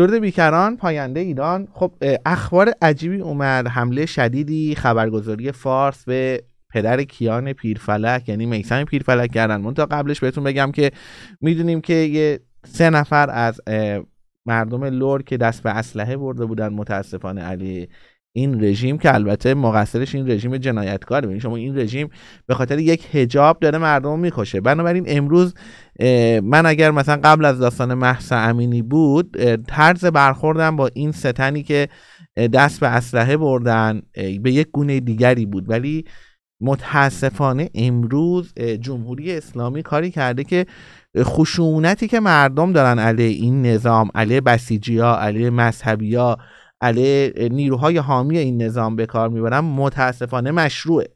درود بیکران پاینده ایران خب اخبار عجیبی اومد حمله شدیدی خبرگزاری فارس به پدر کیان پیرفلک یعنی میسم پیرفلک کردن من تا قبلش بهتون بگم که میدونیم که یه سه نفر از مردم لور که دست به اسلحه برده بودن متاسفانه علی این رژیم که البته مقصرش این رژیم جنایتکاره ببین یعنی شما این رژیم به خاطر یک هجاب داره مردم میکشه بنابراین امروز من اگر مثلا قبل از داستان محس امینی بود طرز برخوردم با این ستنی که دست به اسلحه بردن به یک گونه دیگری بود ولی متاسفانه امروز جمهوری اسلامی کاری کرده که خشونتی که مردم دارن علیه این نظام علیه بسیجی ها علیه مذهبی ها علیه نیروهای حامی این نظام به کار میبرن متاسفانه مشروعه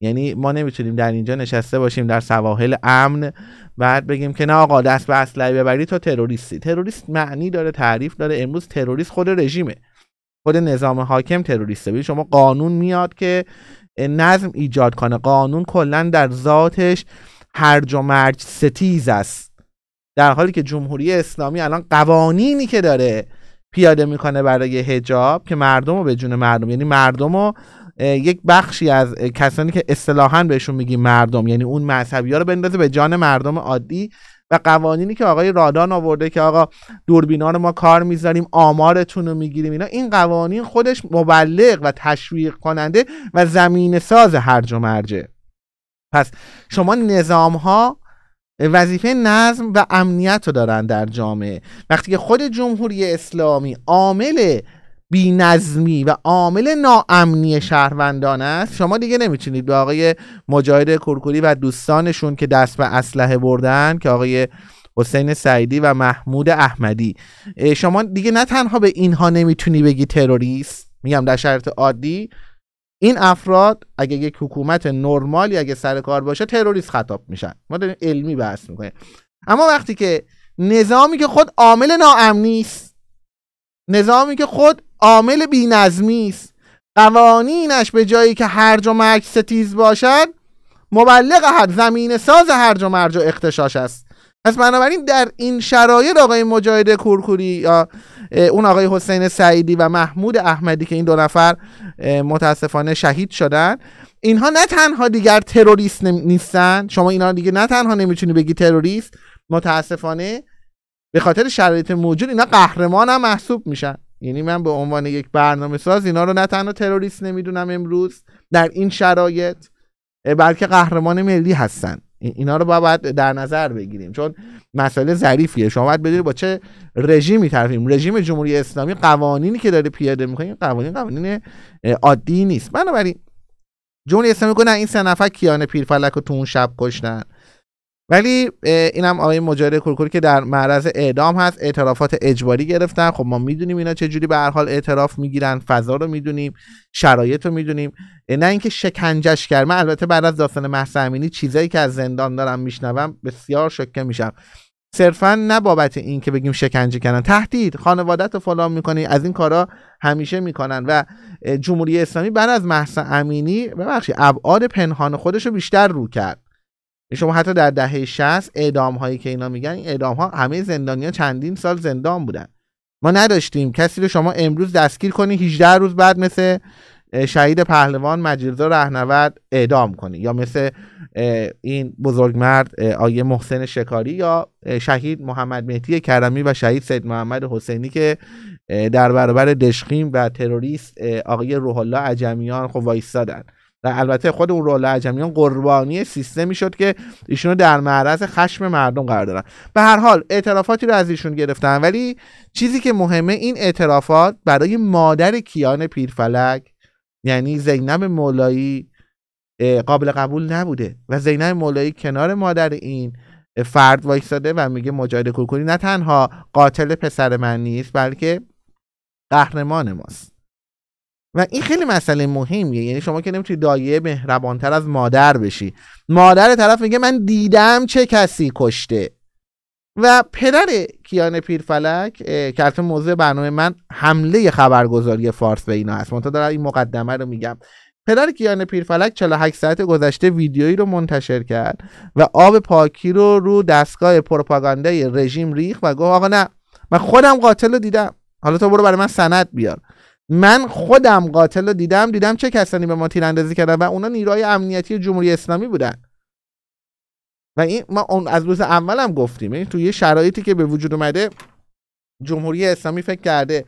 یعنی ما نمیتونیم در اینجا نشسته باشیم در سواحل امن بعد بگیم که نه آقا دست به اسلحه ببری تو تروریستی تروریست معنی داره تعریف داره امروز تروریست خود رژیمه خود نظام حاکم تروریسته ببین شما قانون میاد که نظم ایجاد کنه قانون کلا در ذاتش هرج و مرج ستیز است در حالی که جمهوری اسلامی الان قوانینی که داره پیاده میکنه برای هجاب که مردم رو به جون مردم یعنی مردم رو یک بخشی از کسانی که اصطلاحا بهشون میگیم مردم یعنی اون مذهبی ها رو بندازه به جان مردم عادی و قوانینی که آقای رادان آورده که آقا دوربینا رو ما کار میذاریم آمارتون رو میگیریم اینا این قوانین خودش مبلغ و تشویق کننده و زمین ساز هرج و مرجه پس شما نظام ها وظیفه نظم و امنیت رو دارن در جامعه وقتی که خود جمهوری اسلامی عامل بینظمی و عامل ناامنی شهروندان است شما دیگه نمیتونید به آقای مجاهد کرکری و دوستانشون که دست به اسلحه بردن که آقای حسین سعیدی و محمود احمدی شما دیگه نه تنها به اینها نمیتونی بگی تروریست میگم در شرط عادی این افراد اگه یک حکومت نرمالی اگه سر کار باشه تروریست خطاب میشن ما داریم علمی بحث میکنیم اما وقتی که نظامی که خود عامل ناامنی است نظامی که خود عامل بی‌نظمی است قوانینش به جایی که هر و مرج ستیز باشد مبلغ هر زمین ساز هر و مرج و اختشاش است پس بنابراین در این شرایط آقای مجاهد کورکوری یا اون آقای حسین سعیدی و محمود احمدی که این دو نفر متاسفانه شهید شدن اینها نه تنها دیگر تروریست نیستن شما اینا دیگه نه تنها نمیتونی بگی تروریست متاسفانه به خاطر شرایط موجود اینا قهرمان هم محسوب میشن یعنی من به عنوان یک برنامه ساز اینا رو نه تنها تروریست نمیدونم امروز در این شرایط بلکه قهرمان ملی هستند اینا رو باید در نظر بگیریم چون مسئله ظریفیه شما باید بدونید با چه رژیمی طرفیم رژیم جمهوری اسلامی قوانینی که داره پیاده میکنه قوانین قوانین عادی نیست بنابراین جمهوری اسلامی گفت این سه نفر کیان پیرفلک رو تو اون شب کشتن ولی اینم آقای مجاهد کرکر که در معرض اعدام هست اعترافات اجباری گرفتن خب ما میدونیم اینا چه جوری به هر حال اعتراف میگیرن فضا رو میدونیم شرایط رو میدونیم نه اینکه شکنجش کرد من البته بعد از داستان مهسا امینی چیزایی که از زندان دارم میشنوم بسیار شکه میشم صرفا نه بابت این که بگیم شکنجه کردن تهدید خانوادت رو فلان میکنی از این کارا همیشه میکنن و جمهوری اسلامی بعد از مهسا امینی ببخشید ابعاد پنهان خودش رو بیشتر رو کرد شما حتی در دهه 60 اعدام هایی که اینا میگن این اعدام ها همه زندانیا چندین سال زندان بودن ما نداشتیم کسی رو شما امروز دستگیر کنی 18 روز بعد مثل شهید پهلوان مجیرزا رهنورد اعدام کنی یا مثل این بزرگمرد مرد آیه محسن شکاری یا شهید محمد مهدی کرمی و شهید سید محمد حسینی که در برابر دشخیم و تروریست آقای روح الله عجمیان خب وایستادن و البته خود اون رول عجمیان قربانی سیستمی شد که ایشون رو در معرض خشم مردم قرار دادن به هر حال اعترافاتی رو از ایشون گرفتن ولی چیزی که مهمه این اعترافات برای مادر کیان پیرفلک یعنی زینب مولایی قابل قبول نبوده و زینب مولایی کنار مادر این فرد وایستاده و میگه مجاهد کلکلی نه تنها قاتل پسر من نیست بلکه قهرمان ماست و این خیلی مسئله مهمیه یعنی شما که نمیتونی دایه مهربانتر از مادر بشی مادر طرف میگه من دیدم چه کسی کشته و پدر کیان پیرفلک کارت موضوع برنامه من حمله خبرگزاری فارس به اینا هست من تا دارم این مقدمه رو میگم پدر کیان پیرفلک 48 ساعت گذشته ویدیویی رو منتشر کرد و آب پاکی رو رو دستگاه پروپاگاندای رژیم ریخ و گفت آقا نه من خودم قاتل رو دیدم حالا تو برو برای من سند بیار من خودم قاتل رو دیدم دیدم چه کسانی به ما تیراندازی کردن و اونا نیروهای امنیتی جمهوری اسلامی بودن و این ما از روز اولم گفتیم این یعنی تو یه شرایطی که به وجود اومده جمهوری اسلامی فکر کرده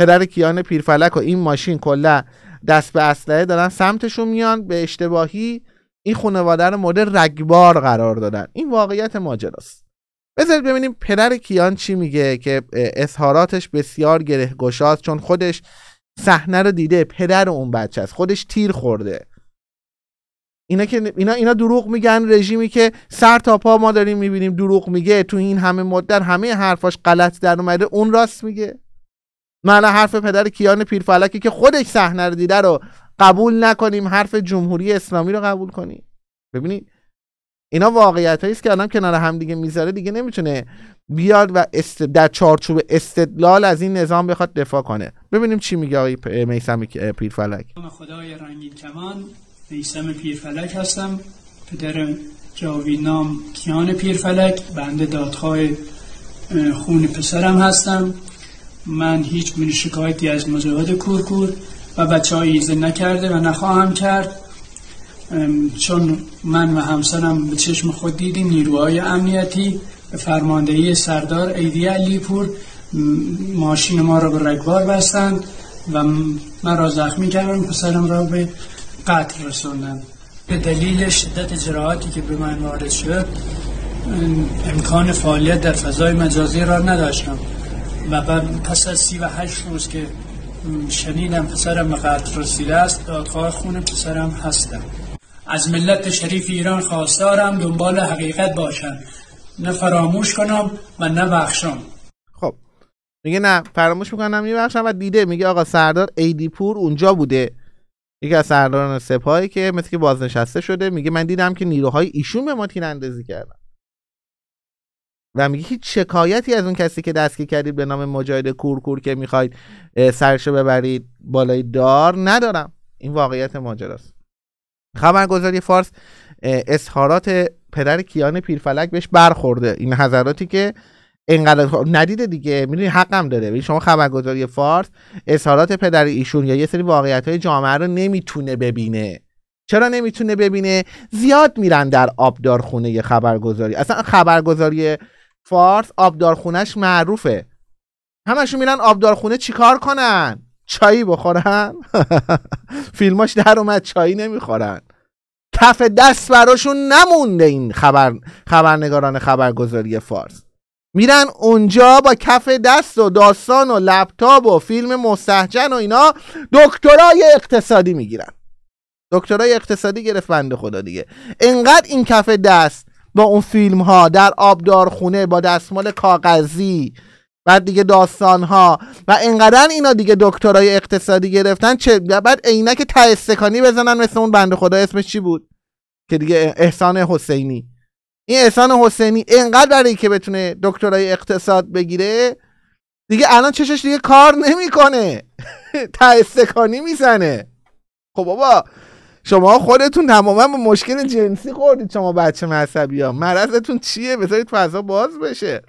پدر کیان پیرفلک و این ماشین کلا دست به اسلحه دارن سمتشون میان به اشتباهی این خانواده رو مورد رگبار قرار دادن این واقعیت ماجراست بذارید ببینیم پدر کیان چی میگه که اظهاراتش بسیار گرهگشاست چون خودش صحنه رو دیده پدر اون بچه است خودش تیر خورده اینا که اینا اینا دروغ میگن رژیمی که سر تا پا ما داریم میبینیم دروغ میگه تو این همه مدت همه حرفاش غلط در اومده اون راست میگه معنی حرف پدر کیان پیرفلکی که خودش صحنه رو دیده رو قبول نکنیم حرف جمهوری اسلامی رو قبول کنیم ببینید اینا واقعیت هایی که آدم کنار دیگه میذاره دیگه نمیتونه بیاد و است... در چارچوب استدلال از این نظام بخواد دفاع کنه ببینیم چی میگه آقای میسم پیرفلک خدای رنگین کمان میسم پیرفلک هستم پدر نام کیان پیرفلک بند دادخواه خون پسرم هستم من هیچ گونه شکایتی از مجاهد کورکور و بچه ایزه نکرده و نخواهم کرد چون من و همسرم به چشم خود دیدیم نیروهای امنیتی به فرماندهی سردار ایدی علی ماشین ما را به رگبار بستند و من را زخمی کردن پسرم را به قتل رسوندن به دلیل شدت جراحاتی که به من وارد شد امکان فعالیت در فضای مجازی را نداشتم و پس از سی و هشت روز که شنیدم پسرم به قتل رسیده است دادخواه خون پسرم هستم از ملت شریف ایران خواستارم دنبال حقیقت باشم نه فراموش کنم و نه بخشم خب میگه نه فراموش میکنم میبخشم و دیده میگه آقا سردار ایدی پور اونجا بوده یکی از سرداران سپاهی که مثل که بازنشسته شده میگه من دیدم که نیروهای ایشون به ما تیر کردن و میگه هیچ شکایتی از اون کسی که دستگیر کردید به نام مجاهد کورکور که میخواید سرشو ببرید بالای دار ندارم این واقعیت ماجراست خبرگزاری فارس اظهارات پدر کیان پیرفلک بهش برخورده این حضراتی که انقدر خب، ندیده دیگه میدونی حقم داره ببین شما خبرگزاری فارس اظهارات پدر ایشون یا یه سری واقعیت های جامعه رو نمیتونه ببینه چرا نمیتونه ببینه زیاد میرن در آبدارخونه خبرگزاری اصلا خبرگزاری فارس آبدارخونهش معروفه همشون میرن آبدارخونه چیکار کنن چایی بخورن فیلماش در اومد چایی نمیخورن کف دست براشون نمونده این خبر خبرنگاران خبرگزاری فارس میرن اونجا با کف دست و داستان و لپتاپ و فیلم مستحجن و اینا دکترای اقتصادی میگیرن دکترای اقتصادی گرفت بنده خدا دیگه انقدر این کف دست با اون فیلم ها در آبدارخونه با دستمال کاغذی بعد دیگه داستان ها و انقدر اینا دیگه دکترای اقتصادی گرفتن چه بعد عینک تاستکانی بزنن مثل اون بنده خدا اسمش چی بود که دیگه احسان حسینی این احسان حسینی انقدر برای که بتونه دکترای اقتصاد بگیره دیگه الان چشش دیگه کار نمیکنه تاستکانی میزنه خب بابا شما خودتون تماما به مشکل جنسی خوردید شما بچه مذهبی ها مرضتون چیه بذارید فضا باز بشه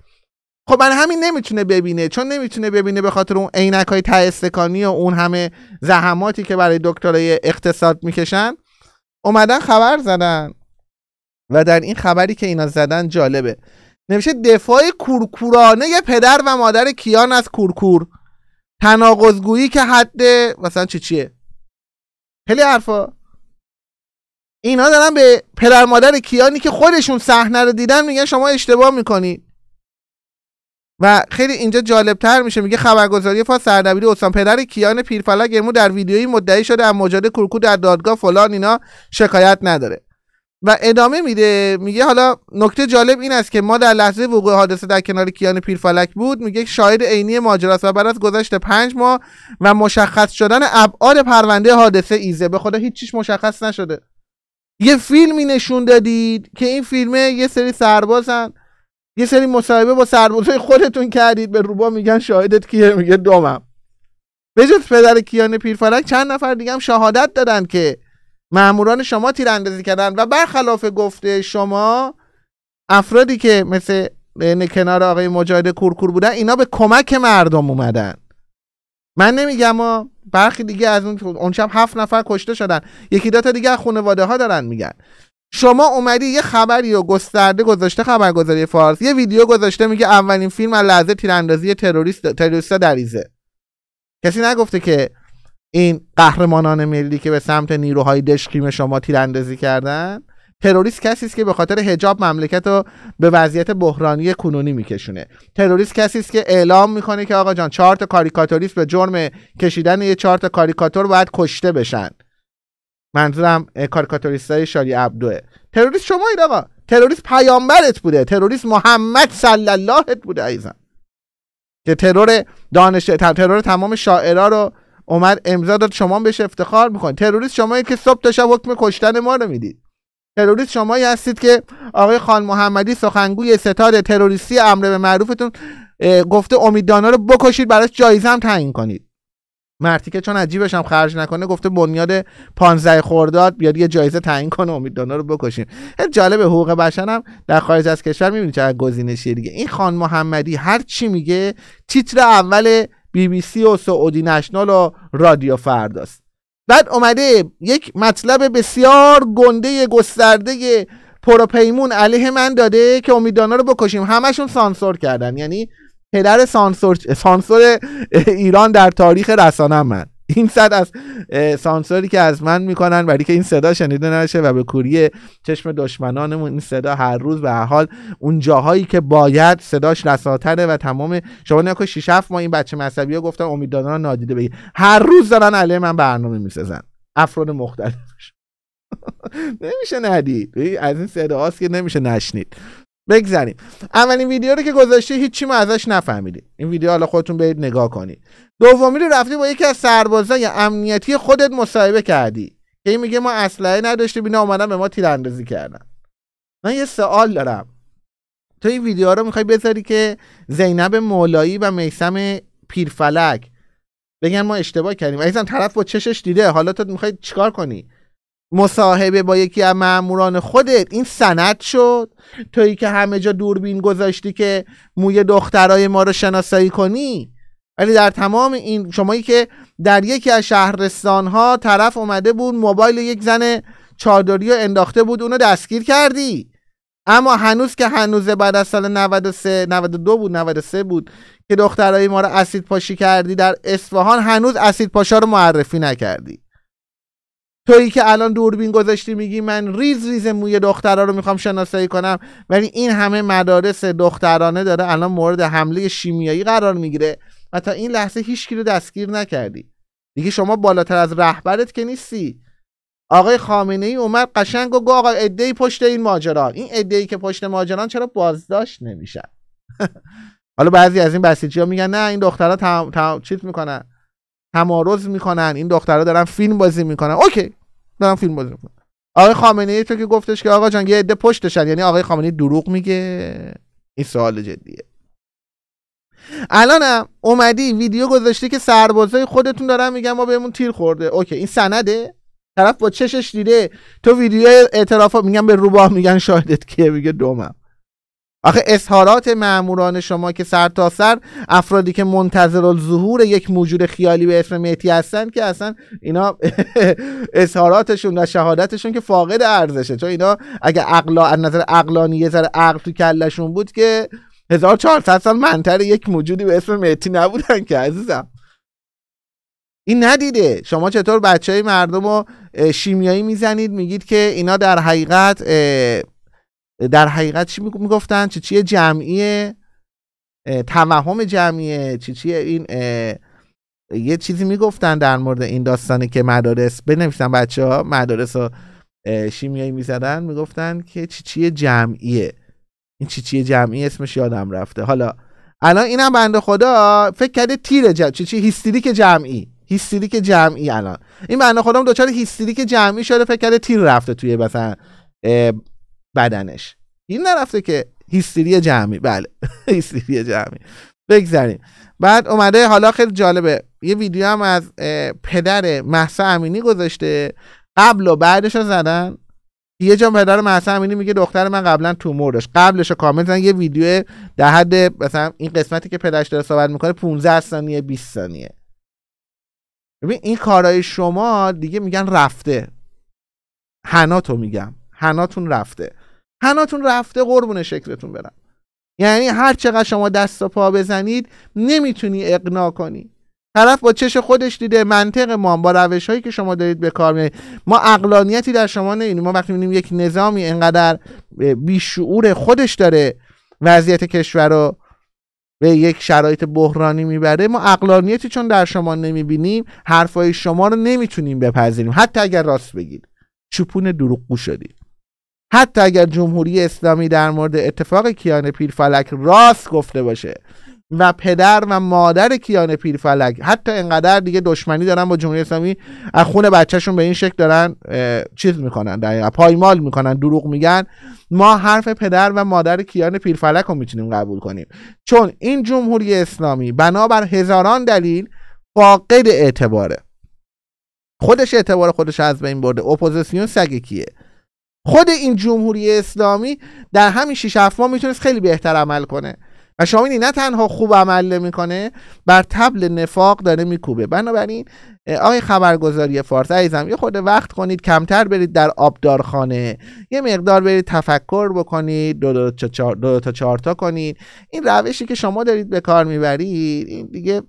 خب من همین نمیتونه ببینه چون نمیتونه ببینه به خاطر اون عینک های و اون همه زحماتی که برای دکترای اقتصاد میکشن اومدن خبر زدن و در این خبری که اینا زدن جالبه نمیشه دفاع کورکورانه پدر و مادر کیان از کورکور تناقضگویی که حد مثلا چی چیه خیلی حرفا اینا دارن به پدر مادر کیانی که خودشون صحنه رو دیدن میگن شما اشتباه میکنید و خیلی اینجا جالب تر میشه میگه خبرگزاری فاس سردبیر استان پدر کیان پیرفلک امو در ویدیوی مدعی شده از مجاده کورکو در دادگاه فلان اینا شکایت نداره و ادامه میده میگه حالا نکته جالب این است که ما در لحظه وقوع حادثه در کنار کیان پیرفلک بود میگه شاهد عینی ماجراست و بعد از گذشت پنج ماه و مشخص شدن ابعاد پرونده حادثه ایزه به خدا هیچ مشخص نشده یه فیلمی نشون دادید که این فیلمه یه سری سربازن یه سری مصاحبه با سربازای خودتون کردید به روبا میگن شاهدت کیه میگه دومم بجز پدر کیان پیرفرک چند نفر دیگه هم شهادت دادن که ماموران شما تیراندازی کردن و برخلاف گفته شما افرادی که مثل کنار آقای مجاهد کورکور بودن اینا به کمک مردم اومدن من نمیگم ما برخی دیگه از اون اون شب هفت نفر کشته شدن یکی دو تا دیگه از خانواده ها دارن میگن شما اومدی یه خبری و گسترده گذاشته خبرگزاری فارس یه ویدیو گذاشته میگه اولین فیلم از لحظه تیراندازی تروریست تروریستا دریزه کسی نگفته که این قهرمانان ملی که به سمت نیروهای دشقیم شما تیراندازی کردن تروریست کسی است که به خاطر حجاب مملکت رو به وضعیت بحرانی کنونی میکشونه تروریست کسی است که اعلام میکنه که آقا جان چهار تا کاریکاتوریست به جرم کشیدن یه چهار کاریکاتور باید کشته بشن منظورم های شاری عبدوه تروریست شما اید آقا تروریست پیامبرت بوده تروریست محمد صلی اللهت بوده عزیزم که ترور دانش ترور تمام شاعرها رو عمر امضا داد شما بهش افتخار میکنید تروریست شمایی که صبح تا شب حکم کشتن ما رو میدید تروریست شمایی هستید که آقای خان محمدی سخنگوی ستاد تروریستی امر به معروفتون گفته امیددانا رو بکشید براش جایزه هم تعیین کنید مرتی که چون عجیبش هم خرج نکنه گفته بنیاد 15 خورداد بیاد یه جایزه تعیین کنه دانا رو بکشیم جالب حقوق بشر هم در خارج از کشور میبینید چقدر گزینشی دیگه این خان محمدی هر چی میگه تیتر اول بی بی سی و سعودی نشنال و رادیو فرداست بعد اومده یک مطلب بسیار گنده گسترده پروپیمون علیه من داده که امیدانا رو بکشیم همشون سانسور کردن یعنی پدر سانسور سانسور ایران در تاریخ رسانه من این صد از سانسوری که از من میکنن برای که این صدا شنیده نشه و به کوری چشم دشمنانمون این صدا هر روز به حال اون جاهایی که باید صداش رساتره و تمام شما نکن 6 7 ما این بچه مذهبی ها گفتن امیدوارم نادیده بگیر هر روز دارن علیه من برنامه میسازن افراد مختلفش نمیشه ندید از این صداهاست که نمیشه نشنید بگذاریم اولین ویدیو رو که گذاشته هیچی ما ازش نفهمیدی؟ این ویدیو حالا خودتون برید نگاه کنید دومی رو رفتی با یکی از سربازای امنیتی خودت مصاحبه کردی که این میگه ما اسلحه نداشته اینا اومدن به ما تیراندازی کردن من یه سوال دارم تو این ویدیو رو میخوای بذاری که زینب مولایی و میسم پیرفلک بگن ما اشتباه کردیم عزیزم طرف با چشش دیده حالا تو میخوای چیکار کنی مصاحبه با یکی از ماموران خودت این سند شد تویی که همه جا دوربین گذاشتی که موی دخترای ما رو شناسایی کنی ولی در تمام این شمایی که در یکی از شهرستان ها طرف اومده بود موبایل یک زن چادری رو انداخته بود اونو دستگیر کردی اما هنوز که هنوز بعد از سال 93 92 بود 93 بود که دخترای ما رو اسید پاشی کردی در اصفهان هنوز اسید پاشا رو معرفی نکردی تویی که الان دوربین گذاشتی میگی من ریز ریز موی دخترا رو میخوام شناسایی کنم ولی این همه مدارس دخترانه داره الان مورد حمله شیمیایی قرار میگیره و تا این لحظه هیچکی رو دستگیر نکردی دیگه شما بالاتر از رهبرت که نیستی آقای خامنه ای اومد قشنگ و گو آقا ادهی پشت این ماجرا این ای که پشت ماجران چرا بازداشت نمیشن حالا بعضی از این بسیجی ها میگن نه این دخترها چیت میکنن تمارز میکنن این دخترها دارن فیلم بازی میکنن اوکی دارن فیلم بازی میکنن آقای خامنه ای تو که گفتش که آقا جان یه عده پشتشن یعنی آقای خامنه دروغ میگه این سوال جدیه الانم اومدی ویدیو گذاشتی که سربازای خودتون دارن میگن ما بهمون تیر خورده اوکی این سنده طرف با چشش دیده تو ویدیو اعتراف میگن به روباه میگن شاهدت که میگه دومم آخه اظهارات معموران شما که سر تا سر افرادی که منتظر ظهور یک موجود خیالی به اسم میتی هستن که اصلا اینا اظهاراتشون و شهادتشون که فاقد ارزشه چون اینا اگر اقلا از نظر اقلانی یه ذره عقل تو کلشون بود که 1400 سال منتر یک موجودی به اسم میتی نبودن که عزیزم این ندیده شما چطور بچه های مردم رو شیمیایی میزنید میگید که اینا در حقیقت در حقیقت چی میگفتن چی چیه جمعیه توهم جمعیه چی چیه این یه چیزی میگفتن در مورد این داستانی که مدارس بنویسن بچه ها مدارس شیمیایی میزدن میگفتن که چی چیه جمعیه این چی چیه جمعی اسمش یادم رفته حالا الان اینم بنده خدا فکر کرده تیر جمع چی چی هیستریک جمعی هیستریک جمعی الان این بنده خودم دچار هیستریک جمعی شده فکر کرده تیر رفته توی مثلا بدنش این نرفته که هیستری جمعی بله هیستری جمعی بگذاریم بعد اومده حالا خیلی جالبه یه ویدیو هم از پدر محسا امینی گذاشته قبل و بعدش رو زدن یه جا پدر محسا امینی میگه دختر من قبلا تومور داشت قبلش رو کامل زدن یه ویدیو در حد مثلا این قسمتی که پدرش داره صحبت میکنه 15 ثانیه 20 ثانیه ببین این کارای شما دیگه میگن رفته هناتو میگم هناتون رفته هناتون رفته قربون شکلتون برم یعنی هر چقدر شما دست و پا بزنید نمیتونی اقناع کنی طرف با چش خودش دیده منطق ما با روش هایی که شما دارید به کار ما اقلانیتی در شما نمیبینیم ما وقتی میبینیم یک نظامی انقدر بیشعور خودش داره وضعیت کشور رو به یک شرایط بحرانی میبره ما اقلانیتی چون در شما نمیبینیم حرفهای شما رو نمیتونیم بپذیریم حتی اگر راست بگید چوپون دروغگو شدید حتی اگر جمهوری اسلامی در مورد اتفاق کیان پیرفلک راست گفته باشه و پدر و مادر کیان پیرفلک حتی انقدر دیگه دشمنی دارن با جمهوری اسلامی از خون بچهشون به این شکل دارن چیز میکنن دقیقا پایمال میکنن دروغ میگن ما حرف پدر و مادر کیان پیرفلک رو میتونیم قبول کنیم چون این جمهوری اسلامی بنابر هزاران دلیل فاقد اعتباره خودش اعتبار خودش از بین برده اپوزیسیون سگ کیه خود این جمهوری اسلامی در همین 6 7 ماه میتونست خیلی بهتر عمل کنه و شما نه تنها خوب عمل میکنه، بر تبل نفاق داره میکوبه بنابراین آقای خبرگزاری فارس عزیزم یه خود وقت کنید کمتر برید در آبدارخانه یه مقدار برید تفکر بکنید دو, دو, تا کنید این روشی که شما دارید به کار میبرید این دیگه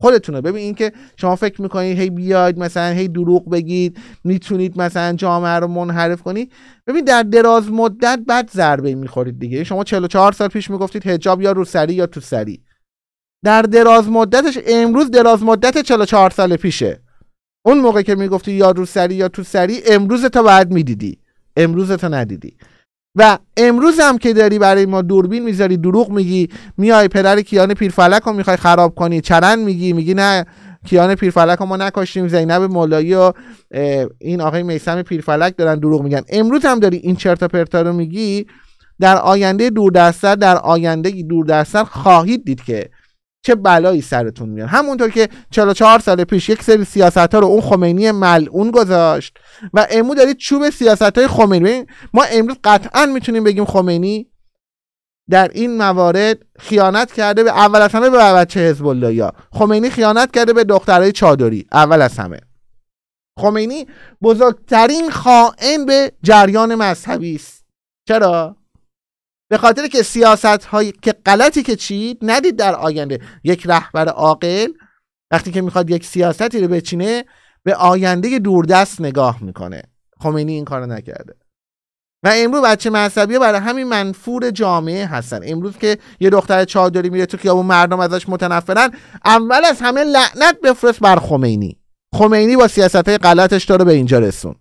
خودتونه ببین اینکه شما فکر میکنید هی بیاید مثلا هی دروغ بگید میتونید مثلا جامعه رو منحرف کنید ببین در دراز مدت بعد ضربه میخورید دیگه شما 44 سال پیش میگفتید حجاب یا رو سری یا تو سری در دراز مدتش امروز دراز مدت 44 سال پیشه اون موقع که میگفتی یا رو سری یا تو سری امروز تا بعد میدیدی امروز تا ندیدی و امروز هم که داری برای ما دوربین میذاری دروغ میگی میای پدر کیان پیرفلک رو میخوای خراب کنی چرند میگی میگی نه کیان پیرفلک رو ما نکاشتیم زینب مولایی و این آقای میسم پیرفلک دارن دروغ میگن امروز هم داری این چرتا و پرتا رو میگی در آینده دوردستر در آینده دوردستر خواهید دید که چه بلایی سرتون میاد همونطور که 44 سال پیش یک سری سیاست ها رو اون خمینی ملعون گذاشت و امو دارید چوب سیاست های خمینی ما امروز قطعا میتونیم بگیم خمینی در این موارد خیانت کرده به اول از همه به بچه حزب الله خمینی خیانت کرده به دخترای چادری اول از همه خمینی بزرگترین خائن به جریان مذهبی است چرا به خاطر که سیاست که غلطی که چید ندید در آینده یک رهبر عاقل وقتی که میخواد یک سیاستی رو بچینه به آینده دوردست نگاه میکنه خمینی این کارو نکرده و امروز بچه مذهبی برای همین منفور جامعه هستن امروز که یه دختر چادری میره تو خیابون مردم ازش متنفرن اول از همه لعنت بفرست بر خمینی خمینی با سیاست های غلطش تو رو به اینجا رسون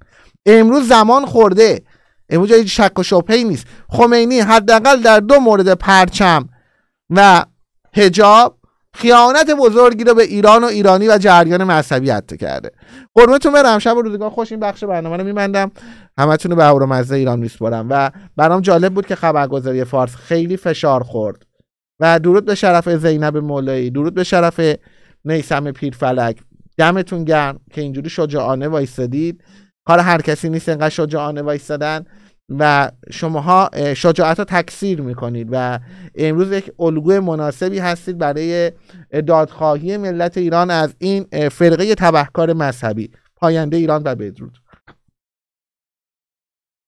امروز زمان خورده اینجا جایی شک و شبهه نیست خمینی حداقل در دو مورد پرچم و حجاب خیانت بزرگی رو به ایران و ایرانی و جریان مذهبی حتی کرده قربونتون برم شب و روزگار خوش این بخش برنامه رو میبندم همتون رو به مزه ایران میسپرم و برام جالب بود که خبرگزاری فارس خیلی فشار خورد و درود به شرف زینب مولایی درود به شرف نیسم پیرفلک دمتون گرم که اینجوری شجاعانه وایستادید کار هر کسی نیست انقدر شجاعانه وایستادن و شماها شجاعت رو تکثیر میکنید و امروز یک الگوی مناسبی هستید برای دادخواهی ملت ایران از این فرقه تبهکار مذهبی پاینده ایران و بدرود